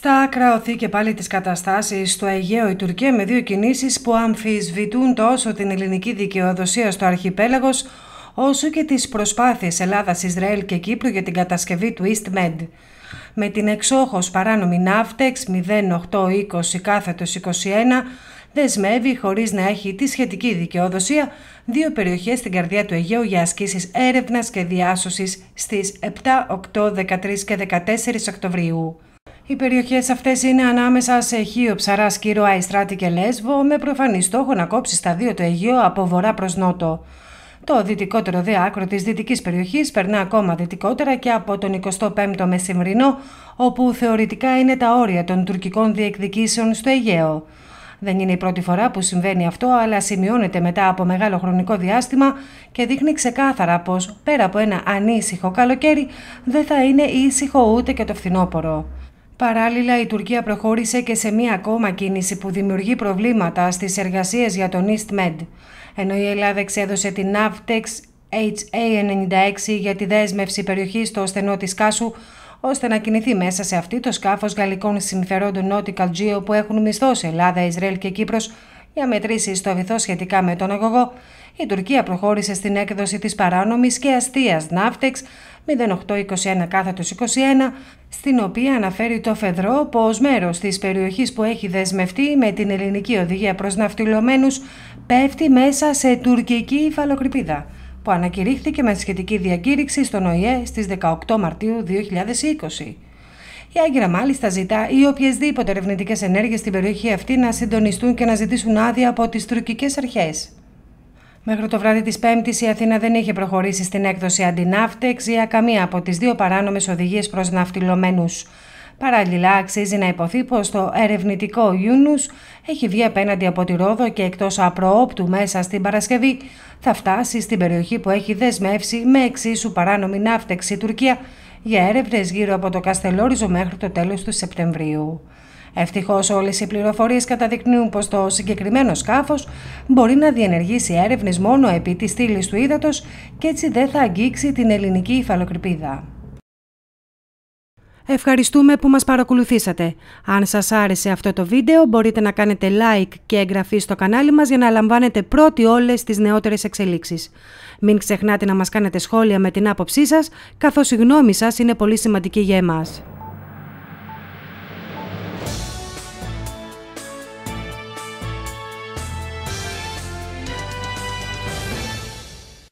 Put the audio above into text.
Στα άκρα και πάλι τις καταστάσεις στο Αιγαίο η Τουρκία με δύο κινήσεις που αμφισβητούν τόσο την ελληνική δικαιοδοσία στο αρχιπέλαγος όσο και τις προσπάθειες Ελλάδας, Ισραήλ και Κύπρου για την κατασκευή του East Med. Με την εξόχως παράνομη Ναύτεξ 0820 κάθετος 21 δεσμεύει χωρίς να έχει τη σχετική δικαιοδοσία δύο περιοχές στην καρδιά του Αιγαίου για ασκήσεις έρευνας και διάσωσης στις 7, 8, 13 και 14 Οκτωβρίου. Οι περιοχές αυτές είναι ανάμεσα σε Χίο, Ψαρά, Σκύρο, Αϊστράτη και Λέσβο, με προφανή στόχο να κόψει στα δύο το Αιγαίο από βορρά προς νότο. Το δυτικότερο δε άκρο της δυτικής περιοχής περνά ακόμα δυτικότερα και από τον 25ο μεσημβρινό, όπου θεωρητικά είναι τα όρια των τουρκικών διεκδικήσεων στο Αιγαίο. Δεν είναι η πρώτη φορά που συμβαίνει αυτό, αλλά σημειώνεται μετά από μεγάλο χρονικό διάστημα και δείχνει ξεκάθαρα πως πέρα από ένα ανήσυχο καλοκαίρι δεν θα είναι ήσυχο ούτε και το φθινόπωρο. Παράλληλα, η Τουρκία προχώρησε και σε μία ακόμα κίνηση που δημιουργεί προβλήματα στις εργασίες για τον EastMed, ενώ η Ελλάδα εξέδωσε την Navtex HA96 για τη δέσμευση περιοχής στο στενό της Κάσου, ώστε να κινηθεί μέσα σε αυτή το σκάφος γαλλικών συμφερόντων Nautical Geo που έχουν μισθώσει Ελλάδα, Ισραήλ και Κύπρος για μετρήσεις στο βυθό σχετικά με τον αγωγό, η Τουρκία προχώρησε στην έκδοση της παράνομης και αστείας ναύτεξ 0821 κάθετος 21, στην οποία αναφέρει το Φεδρό πως μέρος της περιοχής που έχει δεσμευτεί με την ελληνική οδηγία προς ναυτιλωμένους πέφτει μέσα σε τουρκική υφαλοκρηπίδα, που ανακηρύχθηκε με σχετική διακήρυξη στον ΟΗΕ στις 18 Μαρτίου 2020. Η Άγκυρα μάλιστα ζητά οι οποιασδήποτε ερευνητικές ενέργειες στην περιοχή αυτή να συντονιστούν και να ζητήσουν άδεια από τις τουρκικές αρχές. Μέχρι το βράδυ της Πέμπτης, η Αθήνα δεν είχε προχωρήσει στην έκδοση αντιναύτεξ για καμία από τις δύο παράνομες οδηγίες προς ναυτιλωμένους. Παράλληλα, αξίζει να υποθεί πως το ερευνητικό Ιούνους έχει βγει απέναντι από τη Ρόδο και εκτός απροόπτου μέσα στην Παρασκευή θα φτάσει στην περιοχή που έχει δεσμεύσει με εξίσου παράνομη ναύτεξη Τουρκία για έρευνες γύρω από το Καστελόριζο μέχρι το τέλος του Σεπτεμβρίου. Ευτυχώς, όλες οι πληροφορίες καταδεικνύουν πως το συγκεκριμένο σκάφος μπορεί να διενεργήσει έρευνες μόνο επί της στήλης του ύδατος και έτσι δεν θα αγγίξει την ελληνική υφαλοκρηπίδα. Ευχαριστούμε που μας παρακολουθήσατε. Αν σας άρεσε αυτό το βίντεο μπορείτε να κάνετε like και εγγραφή στο κανάλι μας για να λαμβάνετε πρώτοι όλες τις νεότερες εξελίξεις. Μην ξεχνάτε να μας κάνετε σχόλια με την άποψή σας, καθώς η γνώμη σας είναι πολύ σημαντική για εμάς.